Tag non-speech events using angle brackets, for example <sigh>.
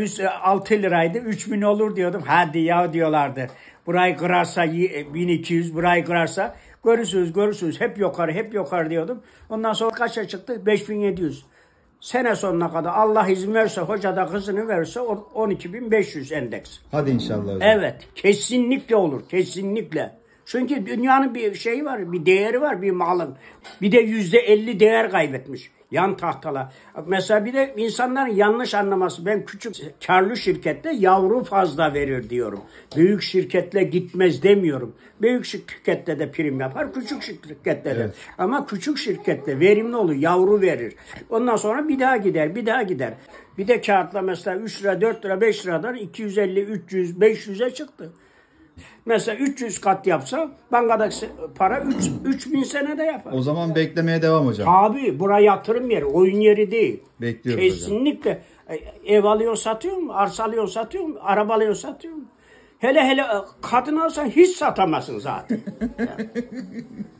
üst e, 6 liraydı. 3000 olur diyordum. Hadi ya diyorlardı. Burayı kırarsa 1200, e, burayı kırarsa görürsünüz görürsünüz. Hep yukarı, hep yukarı diyordum. Ondan sonra kaça çıktı? 5700. Sene sonuna kadar Allah izin verse, hoca da kızını verse 12500 endeks. Hadi inşallah. Hocam. Evet, kesinlikle olur, kesinlikle. Çünkü dünyanın bir şeyi var, bir değeri var bir malın. Bir de yüzde elli değer kaybetmiş yan tahtala. Mesela bir de insanların yanlış anlaması. Ben küçük karlı şirkette yavru fazla verir diyorum. Büyük şirketle gitmez demiyorum. Büyük şirkette de prim yapar, küçük şirkette de. Evet. Ama küçük şirkette verimli olur, yavru verir. Ondan sonra bir daha gider, bir daha gider. Bir de kağıtla mesela 3 lira, 4 lira, 5 liradan 250, 300, 500'e çıktı. Mesela 300 kat yapsa bankadaki para 3, 3000 senede yapar. O zaman beklemeye devam hocam. Abi buraya yatırım yeri, oyun yeri değil. Bekliyoruz Kesinlikle. hocam. Kesinlikle e, ev alıyor satıyor Arsa alıyor satıyor Araba alıyor satıyor Hele hele e, kadın alsan hiç satamazsın zaten. <laughs>